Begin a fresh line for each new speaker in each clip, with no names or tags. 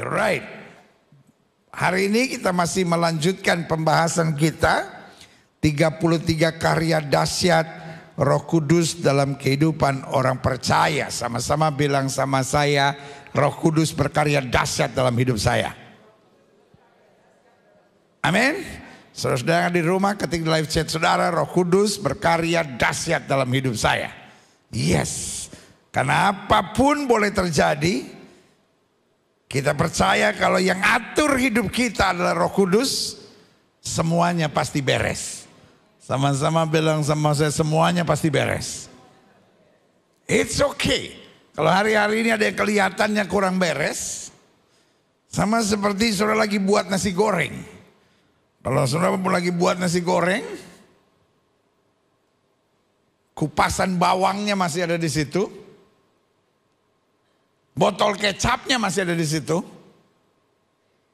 You're right. Hari ini kita masih melanjutkan pembahasan kita 33 karya dahsyat Roh Kudus dalam kehidupan orang percaya. Sama-sama bilang sama saya, Roh Kudus berkarya dahsyat dalam hidup saya. Amin. saudara di rumah ketik live chat saudara, Roh Kudus berkarya dahsyat dalam hidup saya. Yes. Karena apapun boleh terjadi, kita percaya kalau yang atur hidup kita adalah Roh Kudus, semuanya pasti beres. Sama-sama bilang sama saya semuanya pasti beres. It's okay. Kalau hari-hari ini ada yang kelihatannya kurang beres, sama seperti saudara lagi buat nasi goreng. Kalau saudara pun lagi buat nasi goreng, kupasan bawangnya masih ada di situ, Botol kecapnya masih ada di situ.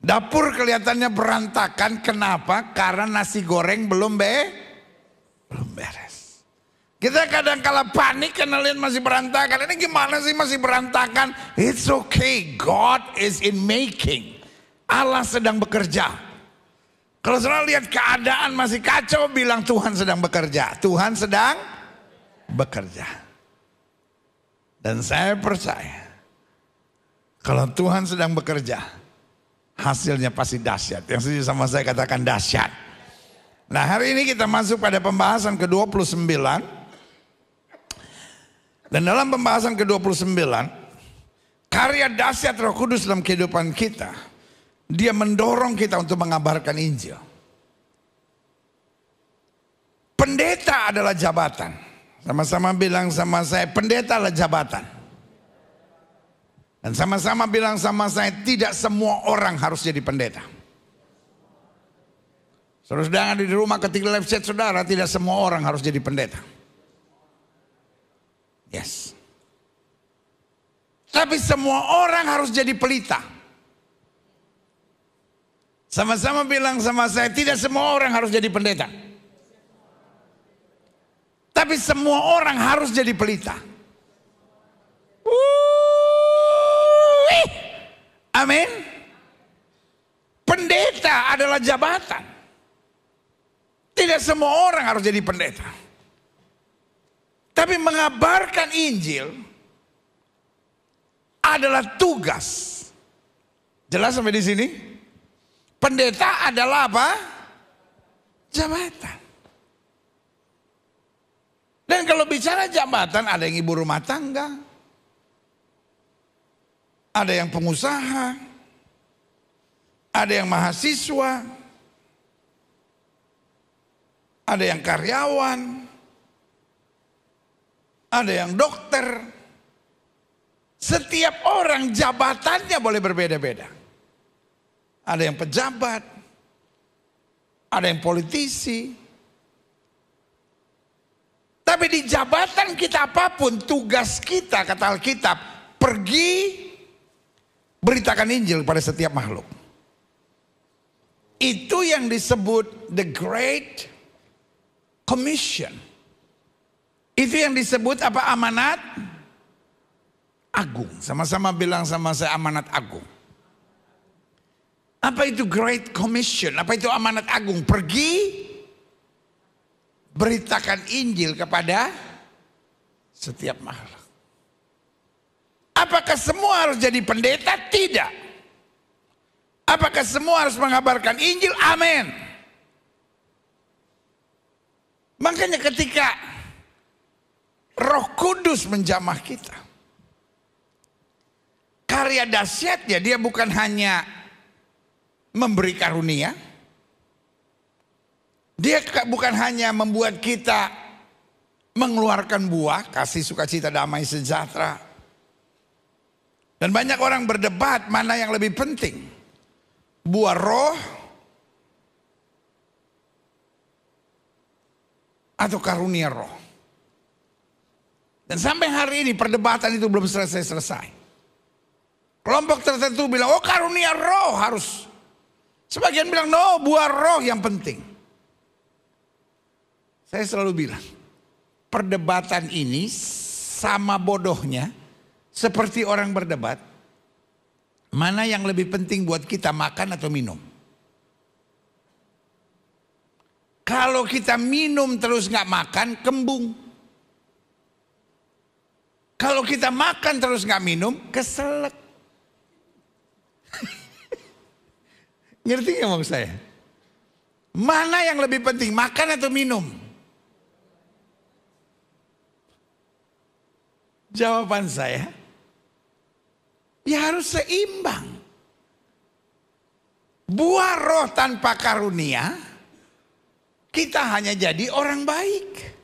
Dapur kelihatannya berantakan. Kenapa? Karena nasi goreng belum be belum beres. Kita kadang kala panik karena lihat masih berantakan. Ini gimana sih masih berantakan? It's okay. God is in making. Allah sedang bekerja. Kalau saudara lihat keadaan masih kacau, bilang Tuhan sedang bekerja. Tuhan sedang bekerja. Dan saya percaya kalau Tuhan sedang bekerja, hasilnya pasti dahsyat. Yang setuju sama saya katakan dahsyat. Nah hari ini kita masuk pada pembahasan ke-29. Dan dalam pembahasan ke-29, karya dahsyat roh kudus dalam kehidupan kita, dia mendorong kita untuk mengabarkan Injil. Pendeta adalah jabatan. Sama-sama bilang sama saya, pendeta adalah jabatan. Dan sama-sama bilang sama saya, tidak semua orang harus jadi pendeta. Terus ada di rumah ketika live chat saudara, tidak semua orang harus jadi pendeta. Yes. Tapi semua orang harus jadi pelita. Sama-sama bilang sama saya, tidak semua orang harus jadi pendeta. Tapi semua orang harus jadi pelita. Woo! Amin. Pendeta adalah jabatan. Tidak semua orang harus jadi pendeta. Tapi mengabarkan Injil adalah tugas. Jelas sampai di sini? Pendeta adalah apa? Jabatan. Dan kalau bicara jabatan ada yang ibu rumah tangga, ada yang pengusaha, ada yang mahasiswa, ada yang karyawan, ada yang dokter. Setiap orang jabatannya boleh berbeda-beda. Ada yang pejabat, ada yang politisi. Tapi di jabatan kita apapun tugas kita kata Alkitab, pergi Beritakan Injil pada setiap makhluk. Itu yang disebut the great commission. Itu yang disebut apa amanat agung. Sama-sama bilang sama saya amanat agung. Apa itu great commission? Apa itu amanat agung? Pergi beritakan Injil kepada setiap makhluk. Apakah semua harus jadi pendeta? Tidak. Apakah semua harus mengabarkan Injil? Amin. Makanya ketika Roh Kudus menjamah kita. Karya dahsyatnya dia bukan hanya memberi karunia. Dia bukan hanya membuat kita mengeluarkan buah, kasih sukacita, damai, sejahtera, dan banyak orang berdebat mana yang lebih penting. Buah roh atau karunia roh. Dan sampai hari ini perdebatan itu belum selesai-selesai. Kelompok tertentu bilang, oh karunia roh harus. Sebagian bilang, no buah roh yang penting. Saya selalu bilang, perdebatan ini sama bodohnya seperti orang berdebat, mana yang lebih penting buat kita makan atau minum? Kalau kita minum terus nggak makan, kembung. Kalau kita makan terus nggak minum, keselak. Ngerti nggak maksud saya? Mana yang lebih penting, makan atau minum? Jawaban saya, Ya harus seimbang. Buah roh tanpa karunia, kita hanya jadi orang baik.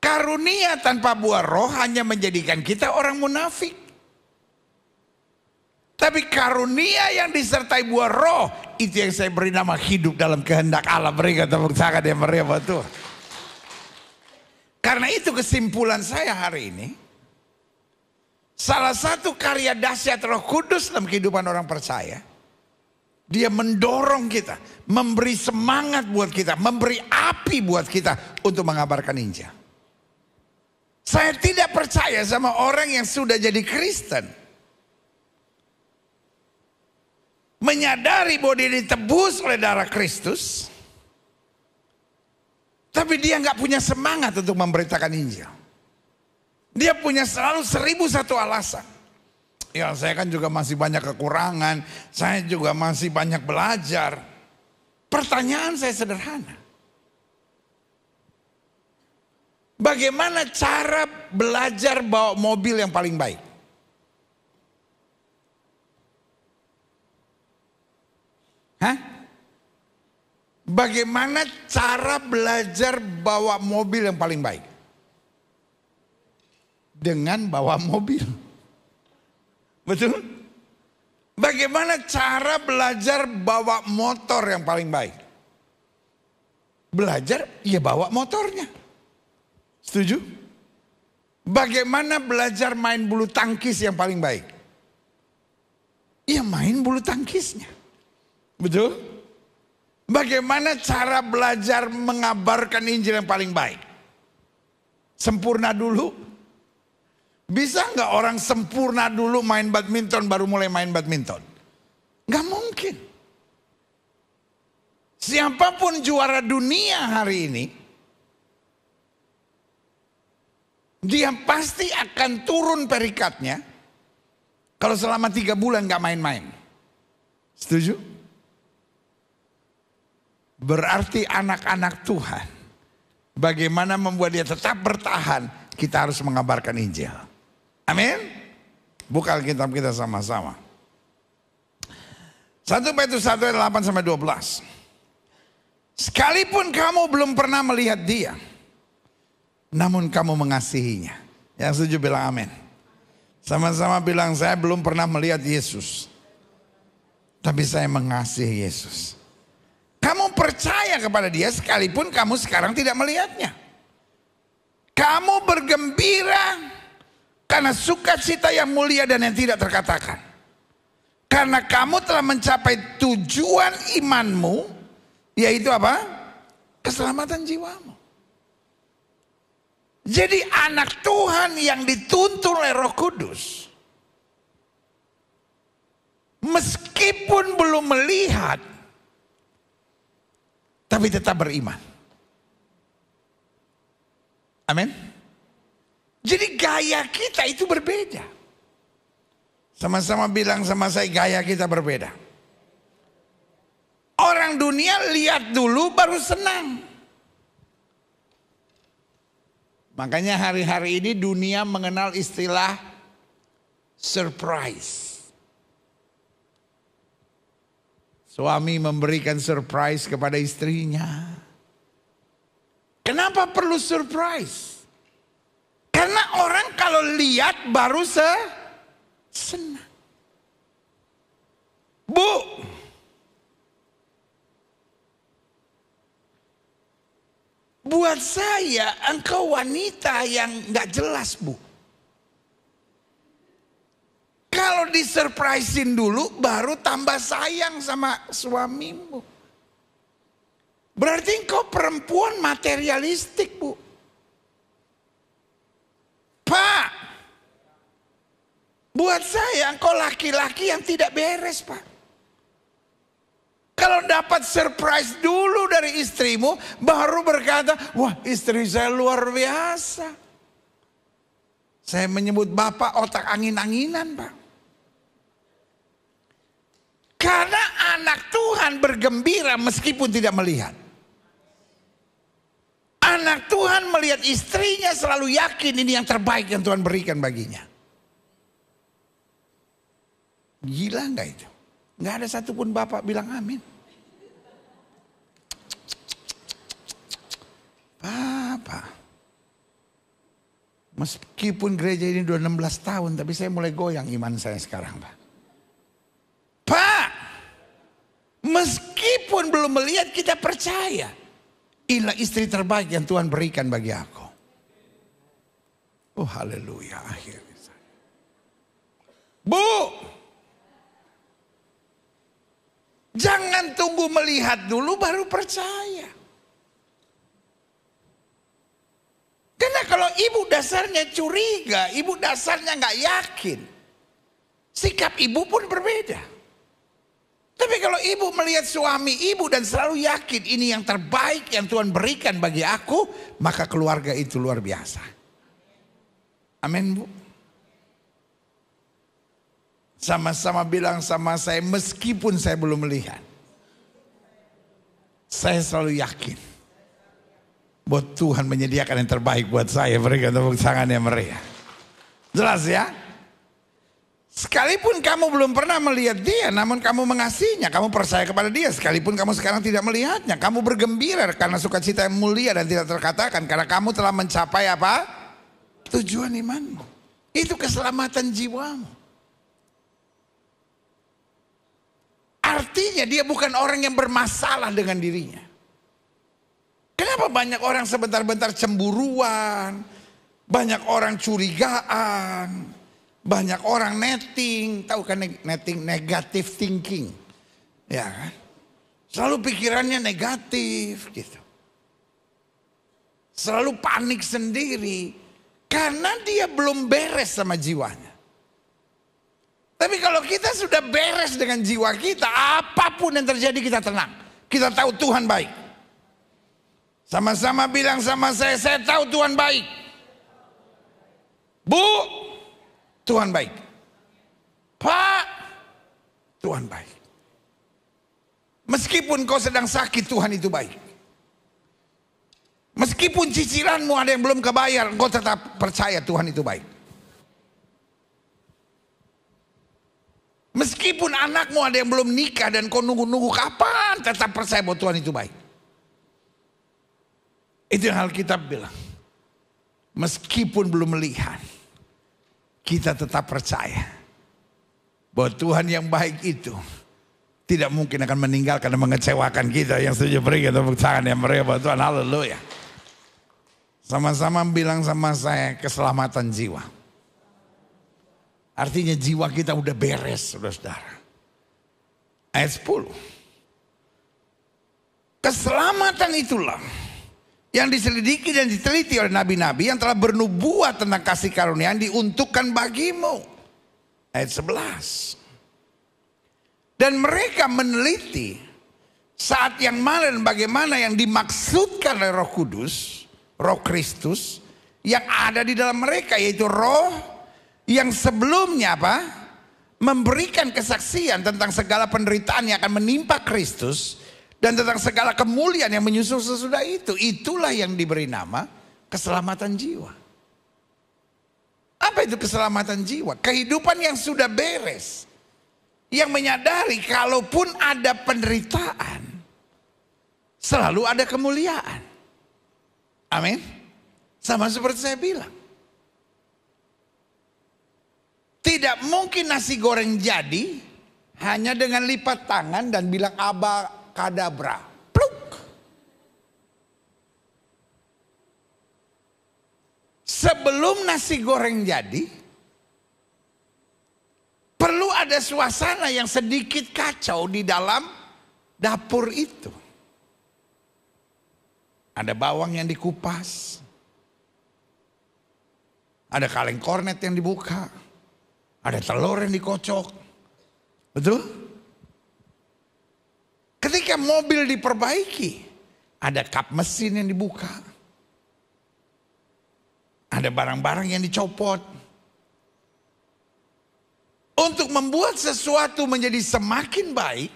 Karunia tanpa buah roh hanya menjadikan kita orang munafik. Tapi karunia yang disertai buah roh itu yang saya beri nama hidup dalam kehendak Allah. Berikan tepuk tangan yang meriah buat Tuhan. Karena itu kesimpulan saya hari ini. Salah satu karya dahsyat Roh Kudus dalam kehidupan orang percaya, dia mendorong kita, memberi semangat buat kita, memberi api buat kita untuk mengabarkan Injil. Saya tidak percaya sama orang yang sudah jadi Kristen. Menyadari bahwa dia ditebus oleh darah Kristus. Tapi dia nggak punya semangat untuk memberitakan Injil. Dia punya selalu seribu satu alasan. Ya saya kan juga masih banyak kekurangan. Saya juga masih banyak belajar. Pertanyaan saya sederhana. Bagaimana cara belajar bawa mobil yang paling baik? Hah? Bagaimana cara belajar bawa mobil yang paling baik? dengan bawa mobil. Betul? Bagaimana cara belajar bawa motor yang paling baik? Belajar ya bawa motornya. Setuju? Bagaimana belajar main bulu tangkis yang paling baik? Ya main bulu tangkisnya. Betul? Bagaimana cara belajar mengabarkan Injil yang paling baik? Sempurna dulu bisa nggak orang sempurna dulu main badminton baru mulai main badminton? Nggak mungkin. Siapapun juara dunia hari ini, dia pasti akan turun perikatnya kalau selama tiga bulan nggak main-main. Setuju? Berarti anak-anak Tuhan, bagaimana membuat dia tetap bertahan, kita harus mengabarkan Injil. Amin. Buka Alkitab kita sama-sama. 1 Petrus 1 ayat 8 sampai 12. Sekalipun kamu belum pernah melihat dia, namun kamu mengasihinya. Yang setuju bilang amin. Sama-sama bilang saya belum pernah melihat Yesus. Tapi saya mengasihi Yesus. Kamu percaya kepada dia sekalipun kamu sekarang tidak melihatnya. Kamu bergembira karena sukacita yang mulia dan yang tidak terkatakan. Karena kamu telah mencapai tujuan imanmu, yaitu apa? Keselamatan jiwamu. Jadi anak Tuhan yang dituntun oleh roh kudus. Meskipun belum melihat, tapi tetap beriman. Amin. Jadi gaya kita itu berbeda. Sama-sama bilang sama saya gaya kita berbeda. Orang dunia lihat dulu baru senang. Makanya hari-hari ini dunia mengenal istilah surprise. Suami memberikan surprise kepada istrinya. Kenapa perlu surprise? Orang kalau lihat baru se senang. Bu. Buat saya engkau wanita yang nggak jelas bu. Kalau disurprisein dulu baru tambah sayang sama suamimu. Berarti engkau perempuan materialistik bu. Buat saya engkau laki-laki yang tidak beres pak. Kalau dapat surprise dulu dari istrimu, baru berkata, wah istri saya luar biasa. Saya menyebut bapak otak angin-anginan pak. Karena anak Tuhan bergembira meskipun tidak melihat. Anak Tuhan melihat istrinya selalu yakin ini yang terbaik yang Tuhan berikan baginya. Gila nggak itu? Nggak ada satupun bapak bilang amin. Papa. Meskipun gereja ini udah 16 tahun, tapi saya mulai goyang iman saya sekarang, Pak. Pak, meskipun belum melihat kita percaya. Inilah istri terbaik yang Tuhan berikan bagi aku. Oh haleluya akhirnya. Bu, Jangan tunggu melihat dulu baru percaya. Karena kalau ibu dasarnya curiga, ibu dasarnya nggak yakin. Sikap ibu pun berbeda. Tapi kalau ibu melihat suami ibu dan selalu yakin ini yang terbaik yang Tuhan berikan bagi aku, maka keluarga itu luar biasa. Amin, Bu. Sama-sama bilang sama saya meskipun saya belum melihat. Saya selalu yakin. buat Tuhan menyediakan yang terbaik buat saya. Berikan tepuk tangan yang meriah. Jelas ya? Sekalipun kamu belum pernah melihat dia, namun kamu mengasihinya, kamu percaya kepada dia. Sekalipun kamu sekarang tidak melihatnya, kamu bergembira karena sukacita yang mulia dan tidak terkatakan. Karena kamu telah mencapai apa? Tujuan imanmu. Itu keselamatan jiwamu. Artinya dia bukan orang yang bermasalah dengan dirinya. Kenapa banyak orang sebentar-bentar cemburuan, banyak orang curigaan, banyak orang netting, tahu kan netting negatif thinking. Ya kan? Selalu pikirannya negatif gitu. Selalu panik sendiri karena dia belum beres sama jiwanya. Tapi kalau kita sudah beres dengan jiwa kita, apapun yang terjadi kita tenang. Kita tahu Tuhan baik. Sama-sama bilang sama saya, saya tahu Tuhan baik. Bu, Tuhan baik. Pak, Tuhan baik. Meskipun kau sedang sakit, Tuhan itu baik. Meskipun cicilanmu ada yang belum kebayar, kau tetap percaya Tuhan itu baik. Meskipun anakmu ada yang belum nikah dan kau nunggu-nunggu kapan tetap percaya bahwa Tuhan itu baik. Itu yang kita bilang. Meskipun belum melihat, kita tetap percaya bahwa Tuhan yang baik itu tidak mungkin akan meninggalkan dan mengecewakan kita yang setuju beri kita tepuk yang mereka bahwa Tuhan haleluya. Sama-sama bilang sama saya keselamatan jiwa. Artinya jiwa kita udah beres, saudara-saudara. Ayat 10. Keselamatan itulah yang diselidiki dan diteliti oleh nabi-nabi yang telah bernubuat tentang kasih karunia yang diuntukkan bagimu. Ayat 11. Dan mereka meneliti saat yang mana dan bagaimana yang dimaksudkan oleh roh kudus, roh Kristus yang ada di dalam mereka yaitu roh yang sebelumnya apa? Memberikan kesaksian tentang segala penderitaan yang akan menimpa Kristus dan tentang segala kemuliaan yang menyusul sesudah itu. Itulah yang diberi nama keselamatan jiwa. Apa itu keselamatan jiwa? Kehidupan yang sudah beres. Yang menyadari kalaupun ada penderitaan, selalu ada kemuliaan. Amin. Sama seperti saya bilang. Tidak mungkin nasi goreng jadi hanya dengan lipat tangan dan bilang kadabra. Pluk. Sebelum nasi goreng jadi, perlu ada suasana yang sedikit kacau di dalam dapur itu. Ada bawang yang dikupas. Ada kaleng kornet yang dibuka ada telur yang dikocok. Betul? Ketika mobil diperbaiki, ada kap mesin yang dibuka. Ada barang-barang yang dicopot. Untuk membuat sesuatu menjadi semakin baik,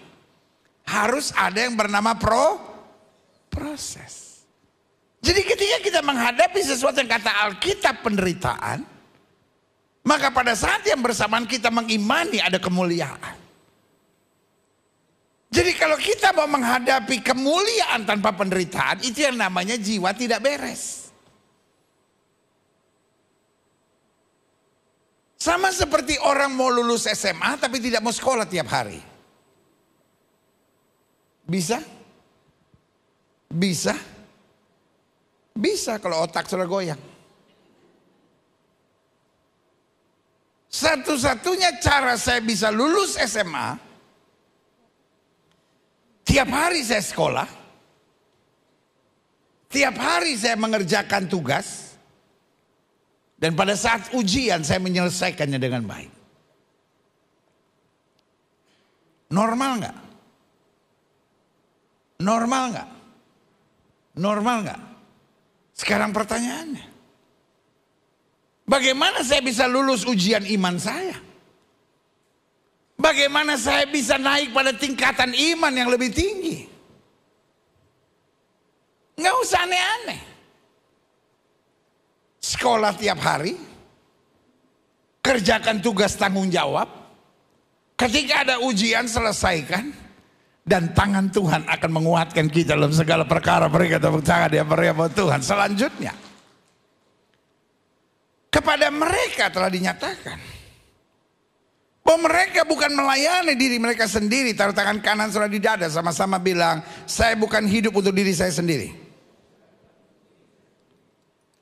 harus ada yang bernama pro proses. Jadi ketika kita menghadapi sesuatu yang kata Alkitab penderitaan, maka pada saat yang bersamaan kita mengimani ada kemuliaan. Jadi kalau kita mau menghadapi kemuliaan tanpa penderitaan, itu yang namanya jiwa tidak beres. Sama seperti orang mau lulus SMA tapi tidak mau sekolah tiap hari. Bisa? Bisa? Bisa kalau otak sudah goyang. Satu-satunya cara saya bisa lulus SMA, tiap hari saya sekolah, tiap hari saya mengerjakan tugas, dan pada saat ujian saya menyelesaikannya dengan baik. Normal nggak? Normal nggak? Normal nggak? Sekarang pertanyaannya, Bagaimana saya bisa lulus ujian iman saya? Bagaimana saya bisa naik pada tingkatan iman yang lebih tinggi? Nggak usah aneh-aneh. Sekolah tiap hari, kerjakan tugas tanggung jawab. Ketika ada ujian selesaikan dan tangan Tuhan akan menguatkan kita dalam segala perkara. Beri kata tangan dia beri Tuhan. Selanjutnya kepada mereka telah dinyatakan. Bahwa mereka bukan melayani diri mereka sendiri. Taruh tangan kanan sudah di dada sama-sama bilang, saya bukan hidup untuk diri saya sendiri.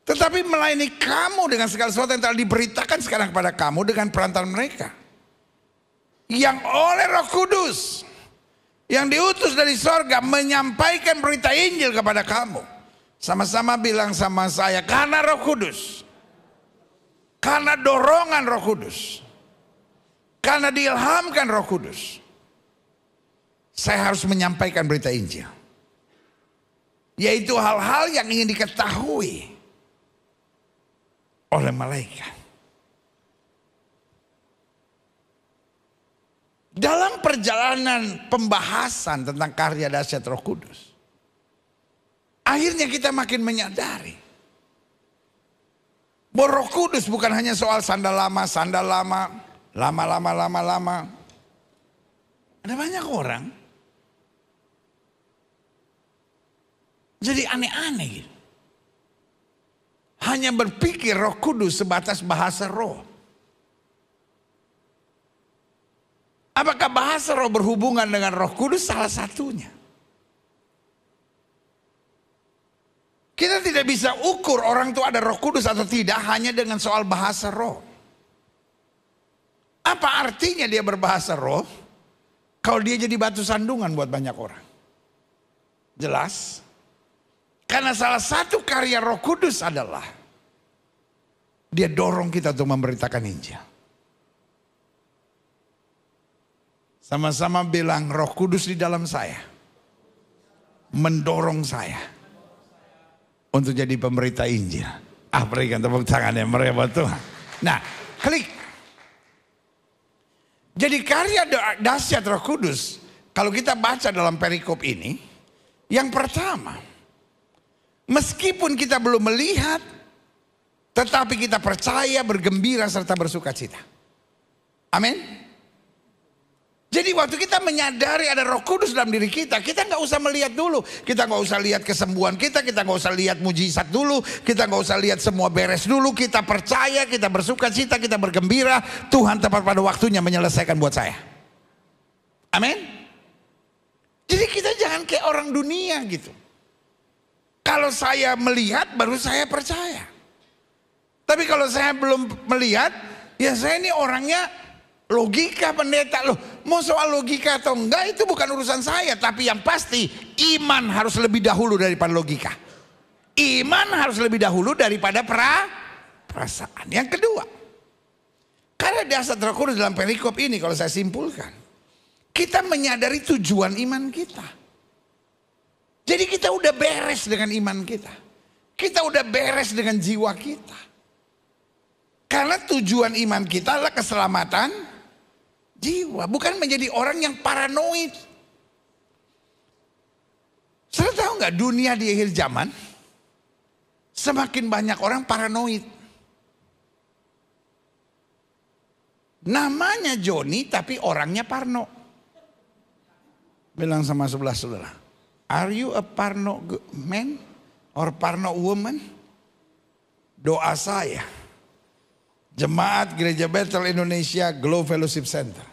Tetapi melayani kamu dengan segala sesuatu yang telah diberitakan sekarang kepada kamu dengan perantaraan mereka. Yang oleh roh kudus. Yang diutus dari sorga menyampaikan berita Injil kepada kamu. Sama-sama bilang sama saya karena roh kudus karena dorongan Roh Kudus. Karena diilhamkan Roh Kudus. Saya harus menyampaikan berita Injil. Yaitu hal-hal yang ingin diketahui oleh malaikat. Dalam perjalanan pembahasan tentang karya dahsyat Roh Kudus, akhirnya kita makin menyadari bahwa roh kudus bukan hanya soal sandal lama, sandal lama, lama-lama, lama-lama. Ada banyak orang. Jadi aneh-aneh gitu. Hanya berpikir roh kudus sebatas bahasa roh. Apakah bahasa roh berhubungan dengan roh kudus salah satunya? Kita tidak bisa ukur orang itu ada roh kudus atau tidak hanya dengan soal bahasa roh. Apa artinya dia berbahasa roh? Kalau dia jadi batu sandungan buat banyak orang. Jelas? Karena salah satu karya roh kudus adalah dia dorong kita untuk memberitakan Injil. Sama-sama bilang roh kudus di dalam saya. Mendorong saya untuk jadi pemberita Injil. Ah berikan tepuk tangan yang meriah buat Tuhan. Nah klik. Jadi karya dahsyat roh kudus. Kalau kita baca dalam perikop ini. Yang pertama. Meskipun kita belum melihat. Tetapi kita percaya bergembira serta bersuka cita. Amin. Jadi waktu kita menyadari ada roh kudus dalam diri kita, kita nggak usah melihat dulu. Kita nggak usah lihat kesembuhan kita, kita nggak usah lihat mujizat dulu. Kita nggak usah lihat semua beres dulu. Kita percaya, kita bersuka cita, kita bergembira. Tuhan tepat pada waktunya menyelesaikan buat saya. Amin. Jadi kita jangan kayak orang dunia gitu. Kalau saya melihat baru saya percaya. Tapi kalau saya belum melihat, ya saya ini orangnya Logika pendeta loh, mau soal logika atau enggak itu bukan urusan saya, tapi yang pasti iman harus lebih dahulu daripada logika. Iman harus lebih dahulu daripada pra perasaan. Yang kedua, karena dasar terkurus dalam perikop ini kalau saya simpulkan, kita menyadari tujuan iman kita. Jadi kita udah beres dengan iman kita. Kita udah beres dengan jiwa kita. Karena tujuan iman kita adalah keselamatan jiwa, bukan menjadi orang yang paranoid. Saudara tahu nggak dunia di akhir zaman semakin banyak orang paranoid. Namanya Joni tapi orangnya Parno. Bilang sama sebelah saudara. Are you a Parno man or Parno woman? Doa saya. Jemaat Gereja Bethel Indonesia Glow Fellowship Center.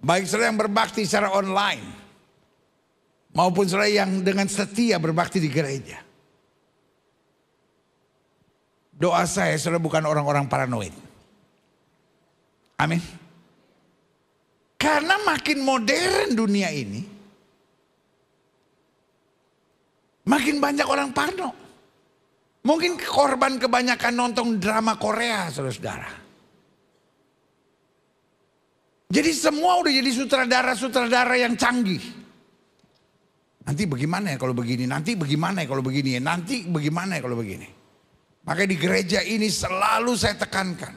Baik saudara yang berbakti secara online. Maupun saudara yang dengan setia berbakti di gereja. Doa saya saudara bukan orang-orang paranoid. Amin. Karena makin modern dunia ini. Makin banyak orang parno. Mungkin korban kebanyakan nonton drama Korea saudara-saudara. Jadi semua udah jadi sutradara-sutradara yang canggih. Nanti bagaimana ya kalau begini? Nanti bagaimana ya kalau begini? Nanti bagaimana ya kalau begini? Makanya di gereja ini selalu saya tekankan.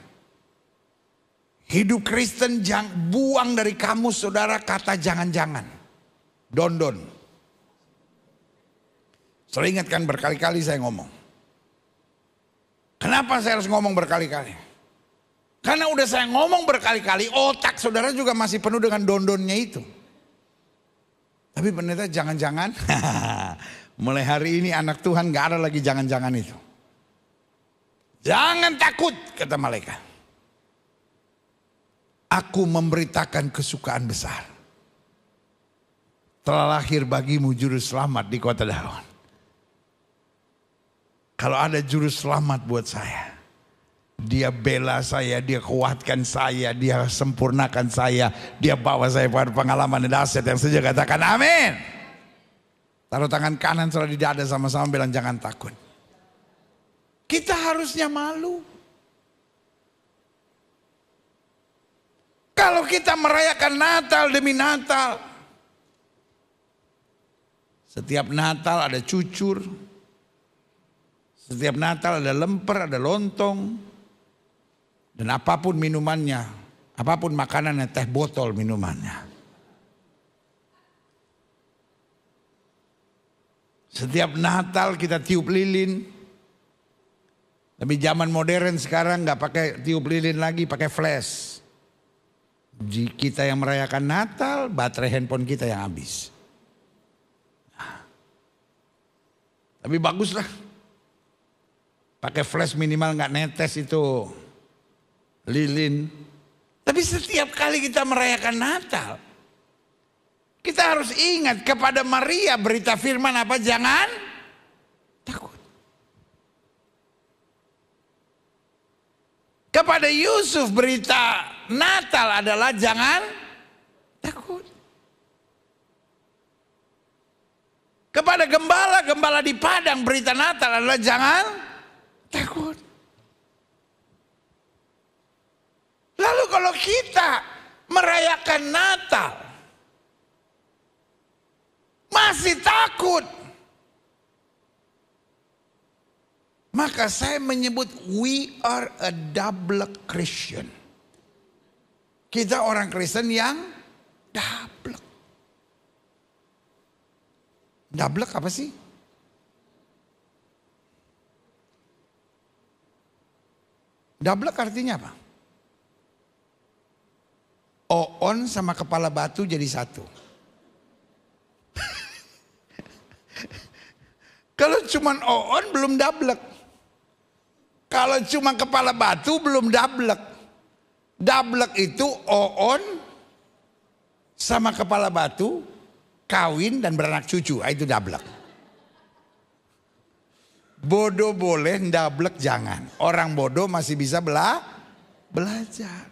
Hidup Kristen jang, buang dari kamu saudara kata jangan-jangan. Don-don. Saya berkali-kali saya ngomong. Kenapa saya harus ngomong berkali-kali? Karena udah saya ngomong berkali-kali, otak saudara juga masih penuh dengan dondonnya itu. Tapi pendeta jangan-jangan, mulai hari ini anak Tuhan gak ada lagi jangan-jangan itu. Jangan takut, kata malaikat. Aku memberitakan kesukaan besar. Telah lahir bagimu juru selamat di kota Daun. Kalau ada juru selamat buat saya dia bela saya, dia kuatkan saya, dia sempurnakan saya, dia bawa saya pada pengalaman dan aset yang saya katakan amin. Taruh tangan kanan sudah di dada sama-sama bilang jangan takut. Kita harusnya malu. Kalau kita merayakan Natal demi Natal. Setiap Natal ada cucur. Setiap Natal ada lemper, ada lontong. Dan apapun minumannya, apapun makanannya, teh botol minumannya. Setiap Natal kita tiup lilin. Tapi zaman modern sekarang nggak pakai tiup lilin lagi, pakai flash. Di Kita yang merayakan Natal, baterai handphone kita yang habis. Tapi baguslah. Pakai flash minimal nggak netes itu lilin. Tapi setiap kali kita merayakan Natal, kita harus ingat kepada Maria berita firman apa jangan takut. Kepada Yusuf berita Natal adalah jangan takut. Kepada gembala-gembala di padang berita Natal adalah jangan takut. Lalu kalau kita merayakan Natal, masih takut. Maka saya menyebut we are a double Christian. Kita orang Kristen yang double. Double apa sih? Double artinya apa? Oon sama kepala batu jadi satu. Kalau cuman oon belum dablek. Kalau cuma kepala batu belum dablek. Dablek itu oon sama kepala batu kawin dan beranak cucu. Ah, itu dablek. Bodoh boleh, dablek jangan. Orang bodoh masih bisa bela belajar.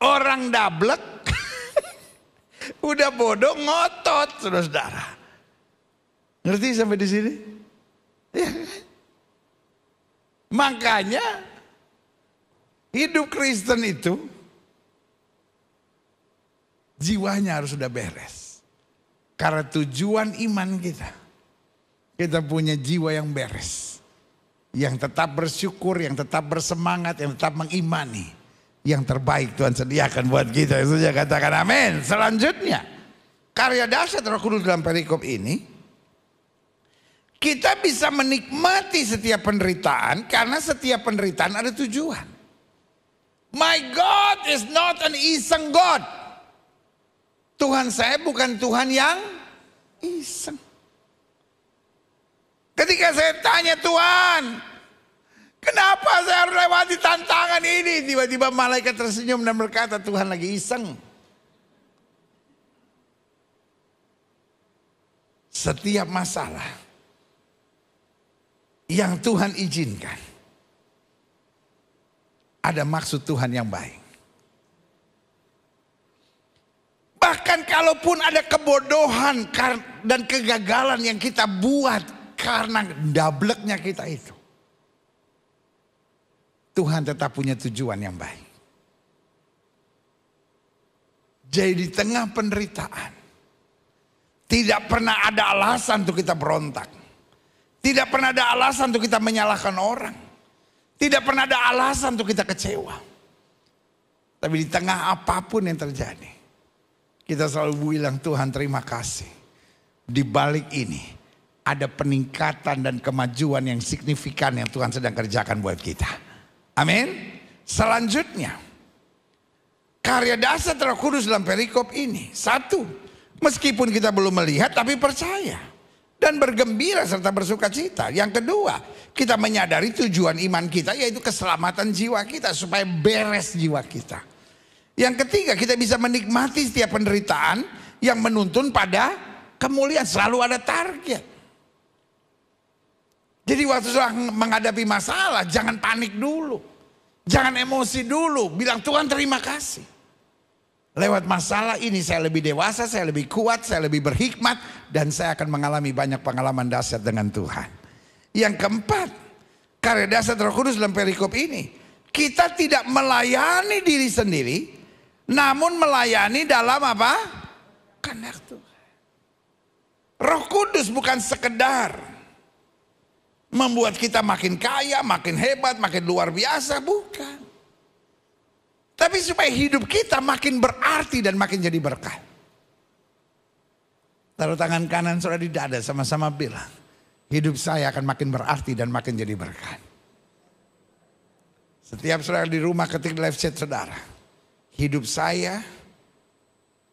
Orang dablek udah bodoh ngotot saudara-saudara. Ngerti sampai di sini? Iya. Makanya hidup Kristen itu jiwanya harus sudah beres. Karena tujuan iman kita. Kita punya jiwa yang beres. Yang tetap bersyukur, yang tetap bersemangat, yang tetap mengimani yang terbaik Tuhan sediakan buat kita. itu saja katakan amin. Selanjutnya, karya dasar roh kudus dalam perikop ini, kita bisa menikmati setiap penderitaan karena setiap penderitaan ada tujuan. My God is not an iseng God. Tuhan saya bukan Tuhan yang iseng. Ketika saya tanya Tuhan, Kenapa saya harus lewati tantangan ini? Tiba-tiba malaikat tersenyum dan berkata, Tuhan lagi iseng. Setiap masalah yang Tuhan izinkan, ada maksud Tuhan yang baik. Bahkan kalaupun ada kebodohan dan kegagalan yang kita buat karena dableknya kita itu Tuhan tetap punya tujuan yang baik. Jadi di tengah penderitaan, tidak pernah ada alasan untuk kita berontak. Tidak pernah ada alasan untuk kita menyalahkan orang. Tidak pernah ada alasan untuk kita kecewa. Tapi di tengah apapun yang terjadi, kita selalu bilang Tuhan terima kasih. Di balik ini ada peningkatan dan kemajuan yang signifikan yang Tuhan sedang kerjakan buat kita. Amin. Selanjutnya, karya dasar Roh Kudus dalam perikop ini satu, meskipun kita belum melihat tapi percaya dan bergembira serta bersuka cita. Yang kedua, kita menyadari tujuan iman kita yaitu keselamatan jiwa kita supaya beres jiwa kita. Yang ketiga, kita bisa menikmati setiap penderitaan yang menuntun pada kemuliaan. Selalu ada target. Jadi waktu sudah menghadapi masalah, jangan panik dulu. Jangan emosi dulu, bilang Tuhan terima kasih. Lewat masalah ini saya lebih dewasa, saya lebih kuat, saya lebih berhikmat. Dan saya akan mengalami banyak pengalaman dasar dengan Tuhan. Yang keempat, karya dasar roh kudus dalam perikop ini. Kita tidak melayani diri sendiri, namun melayani dalam apa? Kehendak Tuhan. Roh kudus bukan sekedar membuat kita makin kaya, makin hebat, makin luar biasa, bukan. Tapi supaya hidup kita makin berarti dan makin jadi berkah. Taruh tangan kanan saudara di dada sama-sama bilang. Hidup saya akan makin berarti dan makin jadi berkah. Setiap saudara di rumah ketik live chat saudara. Hidup saya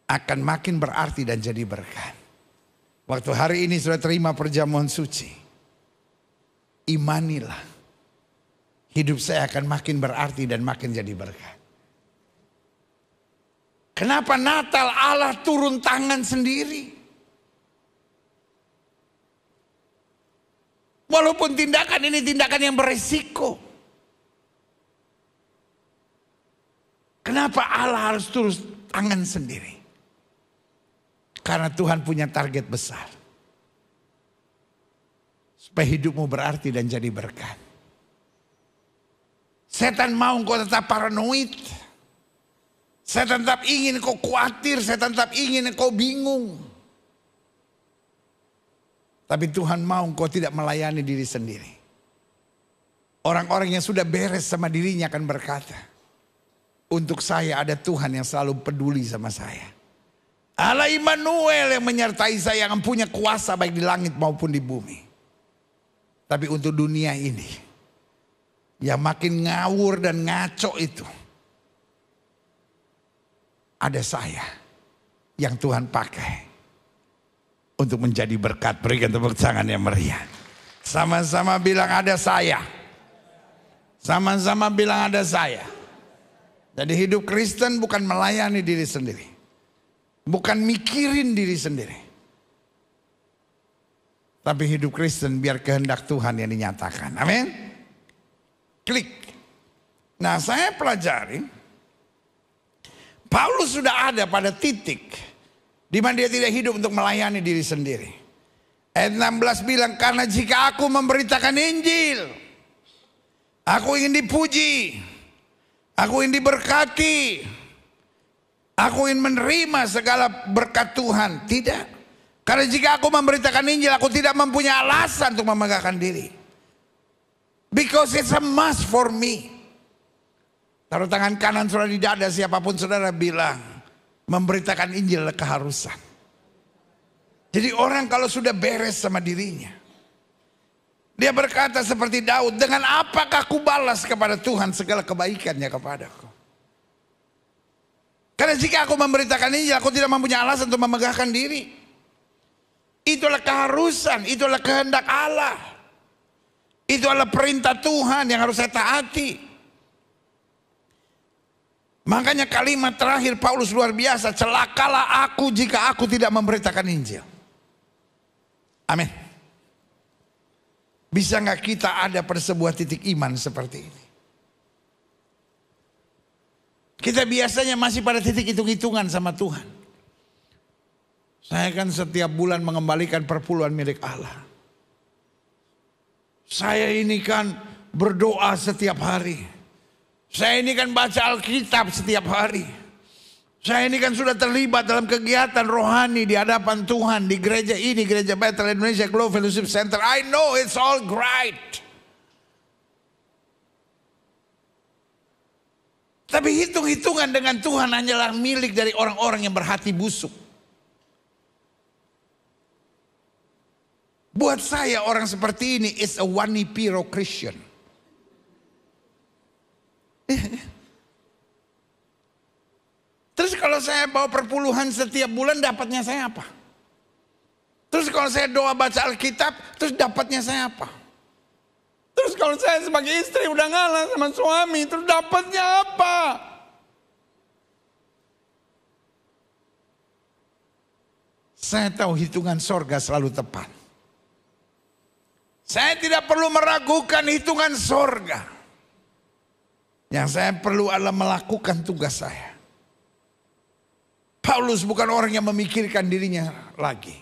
akan makin berarti dan jadi berkah. Waktu hari ini sudah terima perjamuan suci imanilah. Hidup saya akan makin berarti dan makin jadi berkat. Kenapa Natal Allah turun tangan sendiri? Walaupun tindakan ini tindakan yang berisiko? Kenapa Allah harus turun tangan sendiri? Karena Tuhan punya target besar supaya hidupmu berarti dan jadi berkat. Setan mau engkau tetap paranoid. Setan tetap ingin kau khawatir, setan tetap ingin kau bingung. Tapi Tuhan mau engkau tidak melayani diri sendiri. Orang-orang yang sudah beres sama dirinya akan berkata, untuk saya ada Tuhan yang selalu peduli sama saya. Allah Immanuel yang menyertai saya yang punya kuasa baik di langit maupun di bumi. Tapi untuk dunia ini. Yang makin ngawur dan ngaco itu. Ada saya yang Tuhan pakai untuk menjadi berkat. Berikan tepuk tangan yang meriah. Sama-sama bilang ada saya. Sama-sama bilang ada saya. Jadi hidup Kristen bukan melayani diri sendiri. Bukan mikirin diri sendiri. Tapi hidup Kristen biar kehendak Tuhan yang dinyatakan. Amin. Klik. Nah saya pelajari. Paulus sudah ada pada titik. di mana dia tidak hidup untuk melayani diri sendiri. Ayat 16 bilang karena jika aku memberitakan Injil. Aku ingin dipuji. Aku ingin diberkati. Aku ingin menerima segala berkat Tuhan. Tidak. Karena jika aku memberitakan Injil, aku tidak mempunyai alasan untuk memegahkan diri. Because it's a must for me. Taruh tangan kanan saudara di dada siapapun saudara bilang. Memberitakan Injil keharusan. Jadi orang kalau sudah beres sama dirinya. Dia berkata seperti Daud, dengan apakah aku balas kepada Tuhan segala kebaikannya kepadaku. Karena jika aku memberitakan Injil, aku tidak mempunyai alasan untuk memegahkan diri. Itulah keharusan, itulah kehendak Allah. Itu adalah perintah Tuhan yang harus saya taati. Makanya kalimat terakhir Paulus luar biasa, celakalah aku jika aku tidak memberitakan Injil. Amin. Bisa nggak kita ada pada sebuah titik iman seperti ini? Kita biasanya masih pada titik hitung-hitungan sama Tuhan. Saya kan setiap bulan mengembalikan perpuluhan milik Allah. Saya ini kan berdoa setiap hari. Saya ini kan baca Alkitab setiap hari. Saya ini kan sudah terlibat dalam kegiatan rohani di hadapan Tuhan di gereja ini, gereja Bethel Indonesia Global Fellowship Center. I know it's all great. Tapi hitung-hitungan dengan Tuhan hanyalah milik dari orang-orang yang berhati busuk. Buat saya orang seperti ini is a one piro Christian. Terus kalau saya bawa perpuluhan setiap bulan dapatnya saya apa? Terus kalau saya doa baca Alkitab, terus dapatnya saya apa? Terus kalau saya sebagai istri udah ngalah sama suami, terus dapatnya apa? Saya tahu hitungan sorga selalu tepat. Saya tidak perlu meragukan hitungan sorga. Yang saya perlu adalah melakukan tugas saya. Paulus bukan orang yang memikirkan dirinya lagi.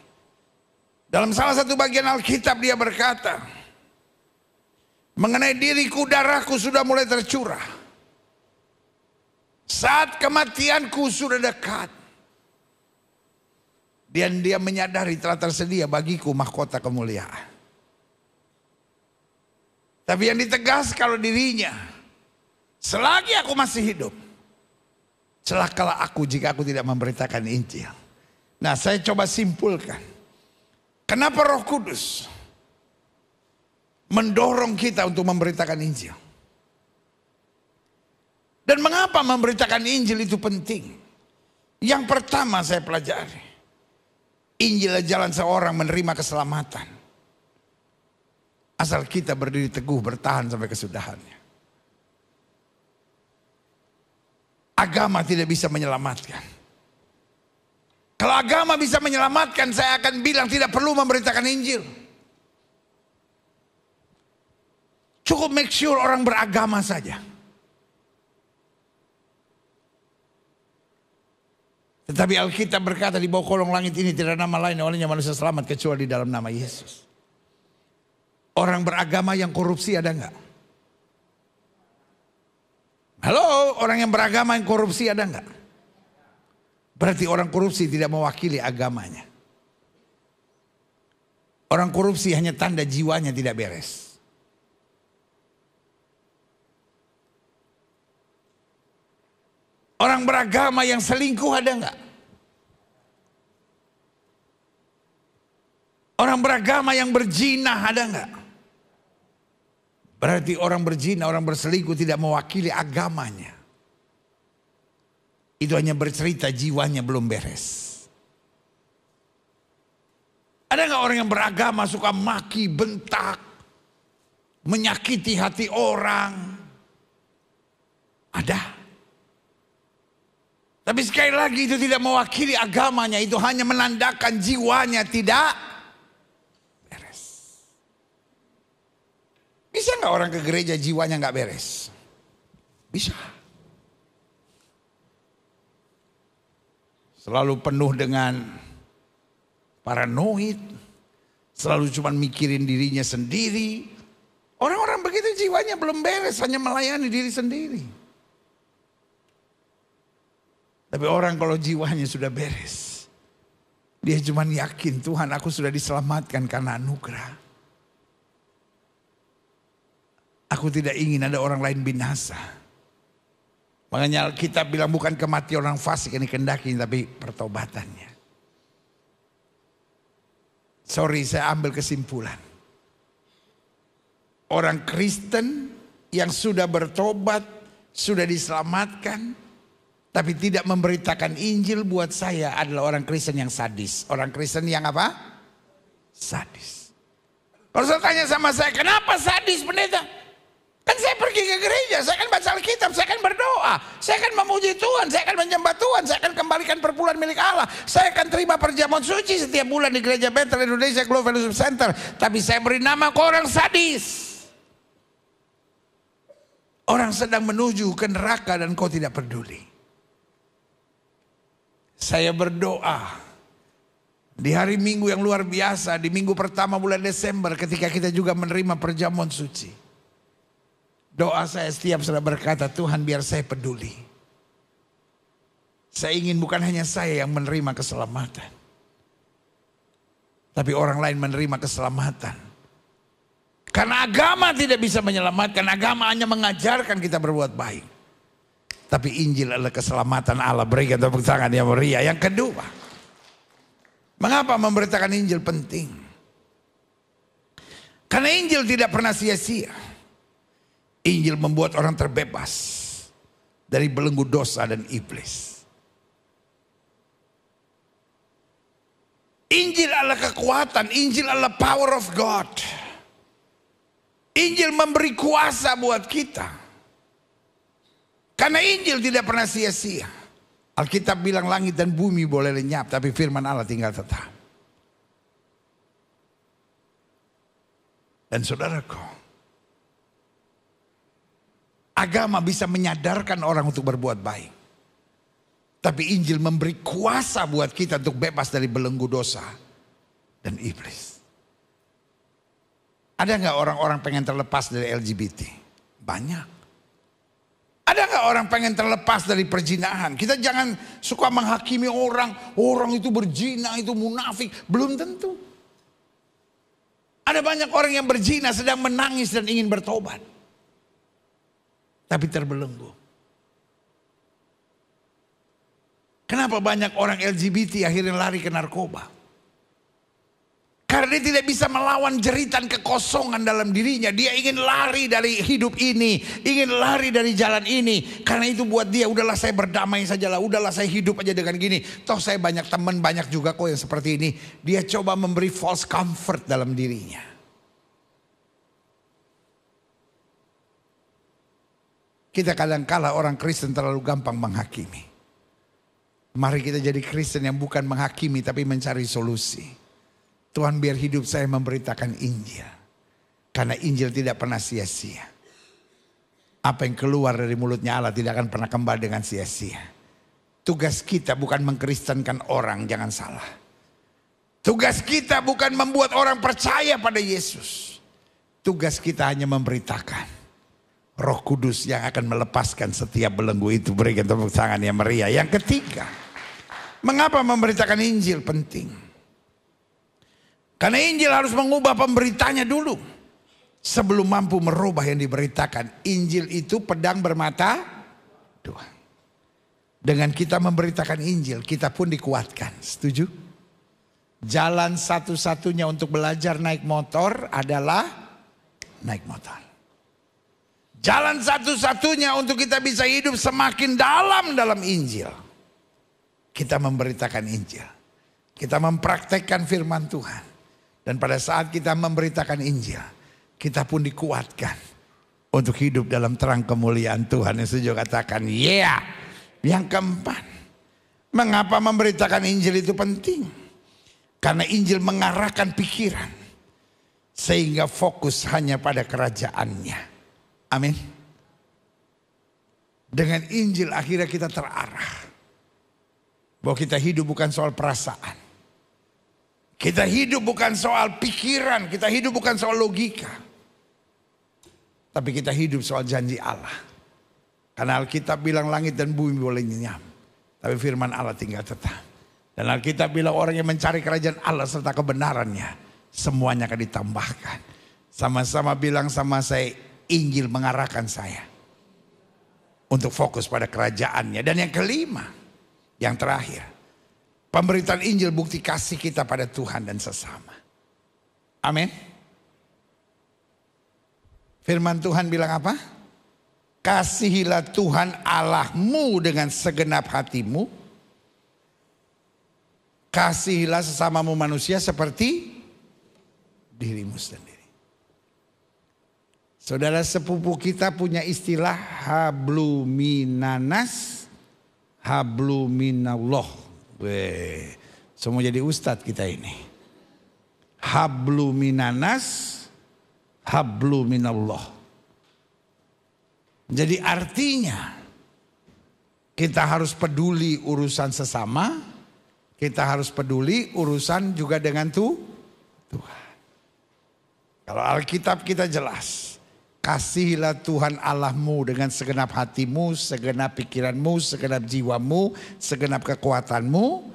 Dalam salah satu bagian Alkitab dia berkata, mengenai diriku darahku sudah mulai tercurah. Saat kematianku sudah dekat. Dan dia menyadari telah tersedia bagiku mahkota kemuliaan. Tapi yang ditegas kalau dirinya, selagi aku masih hidup, celakalah aku jika aku tidak memberitakan Injil. Nah saya coba simpulkan. Kenapa roh kudus mendorong kita untuk memberitakan Injil? Dan mengapa memberitakan Injil itu penting? Yang pertama saya pelajari. Injil adalah jalan seorang menerima keselamatan. Asal kita berdiri teguh bertahan sampai kesudahannya. Agama tidak bisa menyelamatkan. Kalau agama bisa menyelamatkan, saya akan bilang tidak perlu memberitakan Injil. Cukup make sure orang beragama saja. Tetapi Alkitab berkata di bawah kolong langit ini tidak ada nama lain olehnya manusia selamat kecuali di dalam nama Yesus. Orang beragama yang korupsi ada nggak? Halo, orang yang beragama yang korupsi ada nggak? Berarti orang korupsi tidak mewakili agamanya. Orang korupsi hanya tanda jiwanya tidak beres. Orang beragama yang selingkuh ada nggak? Orang beragama yang berjinah ada nggak? Berarti orang berzina, orang berselingkuh tidak mewakili agamanya. Itu hanya bercerita jiwanya belum beres. Ada nggak orang yang beragama suka maki, bentak, menyakiti hati orang? Ada. Tapi sekali lagi itu tidak mewakili agamanya, itu hanya menandakan jiwanya tidak Bisa nggak orang ke gereja jiwanya nggak beres? Bisa. Selalu penuh dengan paranoid, selalu cuma mikirin dirinya sendiri. Orang-orang begitu jiwanya belum beres, hanya melayani diri sendiri. Tapi orang kalau jiwanya sudah beres, dia cuma yakin Tuhan aku sudah diselamatkan karena anugerah. Aku tidak ingin ada orang lain binasa. Makanya kita bilang bukan kematian orang fasik yang dikendaki tapi pertobatannya. Sorry saya ambil kesimpulan. Orang Kristen yang sudah bertobat, sudah diselamatkan, tapi tidak memberitakan Injil buat saya adalah orang Kristen yang sadis. Orang Kristen yang apa? Sadis. Kalau saya tanya sama saya, kenapa sadis pendeta? Kan saya pergi ke gereja, saya akan baca Alkitab, saya akan berdoa, saya akan memuji Tuhan, saya akan menyembah Tuhan, saya akan kembalikan perpuluhan milik Allah. Saya akan terima perjamuan suci setiap bulan di gereja Bethel Indonesia Global Fellowship Center. Tapi saya beri nama ke orang sadis. Orang sedang menuju ke neraka dan kau tidak peduli. Saya berdoa di hari Minggu yang luar biasa, di minggu pertama bulan Desember ketika kita juga menerima perjamuan suci. Doa saya setiap sudah berkata, Tuhan biar saya peduli. Saya ingin bukan hanya saya yang menerima keselamatan. Tapi orang lain menerima keselamatan. Karena agama tidak bisa menyelamatkan. Agama hanya mengajarkan kita berbuat baik. Tapi Injil adalah keselamatan Allah. Berikan tepuk tangan yang meriah. Yang kedua. Mengapa memberitakan Injil penting? Karena Injil tidak pernah sia-sia. Injil membuat orang terbebas dari belenggu dosa dan iblis. Injil adalah kekuatan, Injil adalah power of God. Injil memberi kuasa buat kita. Karena Injil tidak pernah sia-sia. Alkitab bilang langit dan bumi boleh lenyap, tapi firman Allah tinggal tetap. Dan saudaraku, Agama bisa menyadarkan orang untuk berbuat baik. Tapi Injil memberi kuasa buat kita untuk bebas dari belenggu dosa dan iblis. Ada nggak orang-orang pengen terlepas dari LGBT? Banyak. Ada nggak orang pengen terlepas dari perjinahan? Kita jangan suka menghakimi orang. Orang itu berzinah itu munafik. Belum tentu. Ada banyak orang yang berzinah sedang menangis dan ingin bertobat tapi terbelenggu. Kenapa banyak orang LGBT akhirnya lari ke narkoba? Karena dia tidak bisa melawan jeritan kekosongan dalam dirinya. Dia ingin lari dari hidup ini. Ingin lari dari jalan ini. Karena itu buat dia udahlah saya berdamai saja lah, Udahlah saya hidup aja dengan gini. Toh saya banyak teman banyak juga kok yang seperti ini. Dia coba memberi false comfort dalam dirinya. Kita kadang-kala orang Kristen terlalu gampang menghakimi. Mari kita jadi Kristen yang bukan menghakimi tapi mencari solusi. Tuhan biar hidup saya memberitakan Injil. Karena Injil tidak pernah sia-sia. Apa yang keluar dari mulutnya Allah tidak akan pernah kembali dengan sia-sia. Tugas kita bukan mengkristenkan orang, jangan salah. Tugas kita bukan membuat orang percaya pada Yesus. Tugas kita hanya memberitakan. Roh Kudus yang akan melepaskan setiap belenggu itu. Berikan tepuk tangan yang meriah. Yang ketiga, mengapa memberitakan Injil penting? Karena Injil harus mengubah pemberitanya dulu. Sebelum mampu merubah yang diberitakan. Injil itu pedang bermata dua. Dengan kita memberitakan Injil, kita pun dikuatkan. Setuju? Jalan satu-satunya untuk belajar naik motor adalah naik motor. Jalan satu-satunya untuk kita bisa hidup semakin dalam dalam Injil. Kita memberitakan Injil. Kita mempraktekkan firman Tuhan. Dan pada saat kita memberitakan Injil, kita pun dikuatkan untuk hidup dalam terang kemuliaan Tuhan. Yang sejauh katakan, yeah. Yang keempat, mengapa memberitakan Injil itu penting? Karena Injil mengarahkan pikiran. Sehingga fokus hanya pada kerajaannya Amin. Dengan Injil akhirnya kita terarah. Bahwa kita hidup bukan soal perasaan. Kita hidup bukan soal pikiran, kita hidup bukan soal logika. Tapi kita hidup soal janji Allah. Karena Alkitab bilang langit dan bumi boleh nyenyam, Tapi firman Allah tinggal tetap. Dan Alkitab bilang orang yang mencari kerajaan Allah serta kebenarannya. Semuanya akan ditambahkan. Sama-sama bilang sama saya Injil mengarahkan saya untuk fokus pada kerajaannya. Dan yang kelima, yang terakhir, pemberitaan Injil bukti kasih kita pada Tuhan dan sesama. Amin. Firman Tuhan bilang apa? Kasihilah Tuhan Allahmu dengan segenap hatimu. Kasihilah sesamamu manusia seperti dirimu sendiri. Saudara sepupu kita punya istilah habluminanas, habluminallah. Weh, semua jadi ustadz kita ini. Habluminanas, habluminallah. Jadi artinya kita harus peduli urusan sesama, kita harus peduli urusan juga dengan tu, Tuhan. Kalau Alkitab kita jelas, Kasihilah Tuhan Allahmu dengan segenap hatimu, segenap pikiranmu, segenap jiwamu, segenap kekuatanmu.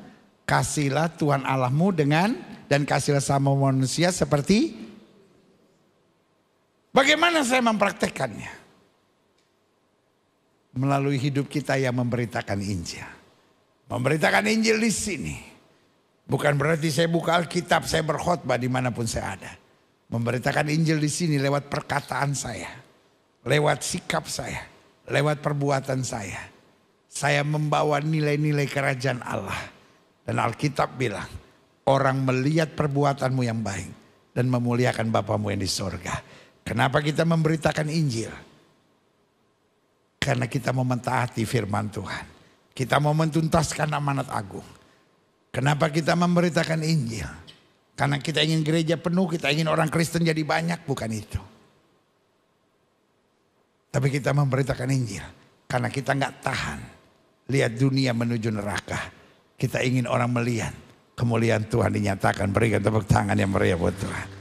Kasihilah Tuhan Allahmu dengan dan kasihilah sama manusia seperti bagaimana saya mempraktekannya melalui hidup kita yang memberitakan Injil. Memberitakan Injil di sini bukan berarti saya buka Alkitab, saya berkhutbah dimanapun saya ada. Memberitakan Injil di sini lewat perkataan saya, lewat sikap saya, lewat perbuatan saya. Saya membawa nilai-nilai kerajaan Allah. Dan Alkitab bilang, orang melihat perbuatanmu yang baik dan memuliakan Bapamu yang di sorga. Kenapa kita memberitakan Injil? Karena kita mau mentaati firman Tuhan. Kita mau mentuntaskan amanat agung. Kenapa kita memberitakan Injil? Karena kita ingin gereja penuh, kita ingin orang Kristen jadi banyak, bukan itu. Tapi kita memberitakan Injil. Karena kita nggak tahan. Lihat dunia menuju neraka. Kita ingin orang melihat. Kemuliaan Tuhan dinyatakan. Berikan tepuk tangan yang meriah buat Tuhan.